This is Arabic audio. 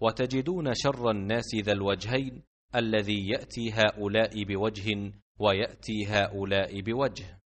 وتجدون شر الناس ذا الوجهين الذي ياتي هؤلاء بوجه وياتي هؤلاء بوجه